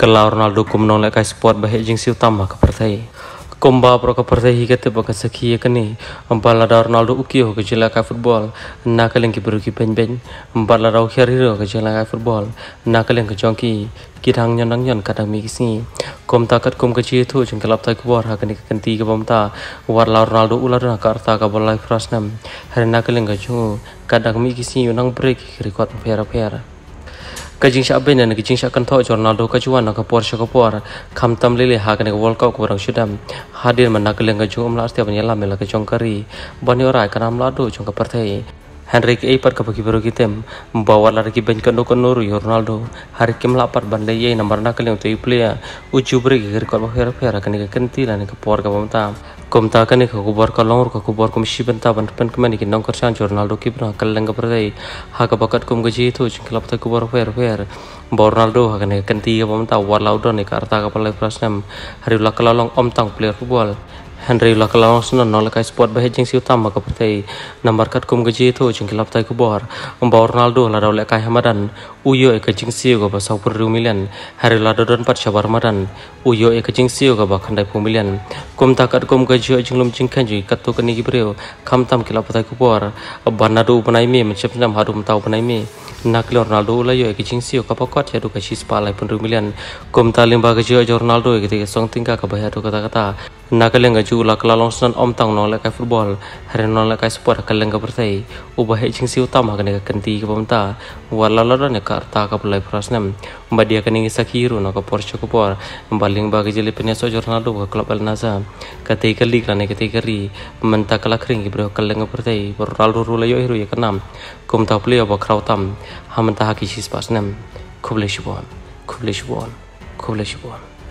kala Ronaldo kum nong lekai sport bahaya jengsi utama ke partai. komba pro kepertai ke segi sakia ya kene Empat lada Ronaldo ukio ke kai football nakaleng ki beruki ben ben Empat lada ke kai football nakaleng ke jongki kirang nyon nang nyon kadang mi kisi Kum takat Kum ke itu jeng kelap tai kuar ha kene kekenti ke pemta. war la Ronaldo ular na karta ka balai hari nakaleng ke jungu kadang mi kisi yunang break kuat pera pera kajing jingsha abena ka kajing kan tho jornal do ka juan ka por sha ka kham tam lele ha ka ne world cup ko rang shudam hadir man na ka lenga umla astia banyala la mela ka kari bani ora ka nam do jong ka parthei Henrik ei par kabagi baru kitem Mbawa lari kiben kendo kenuru Rio Ronaldo hari kim lapar bandai yei nomor nakal yang tuh player uju beri gigir kor bakhir bakhir akan ikan kenti ke kom ta kane ka ku bor ka longor ka ku bor kom shi benta ban pen kemani ki nong kersan Ronaldo ki bra kal leng berdai ha ka bakat kom gaji itu jeng kelap ta ku bor fair fair bor Ronaldo ha kane kan ti ka ya pom ta war laudon ni ka arta ka palai prasnam hari om tang player football Henry la kala sna no kai sport ba hejing siu tam ka pertai number kat kum ge ji tho kilap tai bor Ronaldo la raw kai hamadan uyo e ka jing siu ba sau pur milian hari la don pat shabar madan uyo e ka jing siu ba kandai pu milian kum ta kum ge ji jeng lum jing kan ji kat to ka ni gi breu kham tam kilap tai ko bor nam harum tau banai me nak Ronaldo la yo e ka jing siu ka pakot ya du ka shi spa lai pun milian kum ta limba ge ji Ronaldo e ka te song tingka ka ba ya kata kata nakalenga ju la kala om tang nong lekai football hare nong lekai sport kalenga pertai uba he jing siu tama kenti ka pamta wala la ne ya ka ta ka play prasnam dia kane ngi sakiru no ka porsche ko por baling ba ke jeli penya so jorna ka klub al nasa ka tei ka lig lane ka te ka ri menta kala kring bro kalenga pertai por ral ru la yo hiru ya kanam kum ta play ba kraw tam hamanta ha ki shis pasnam shibon khuble shibon khuble shibon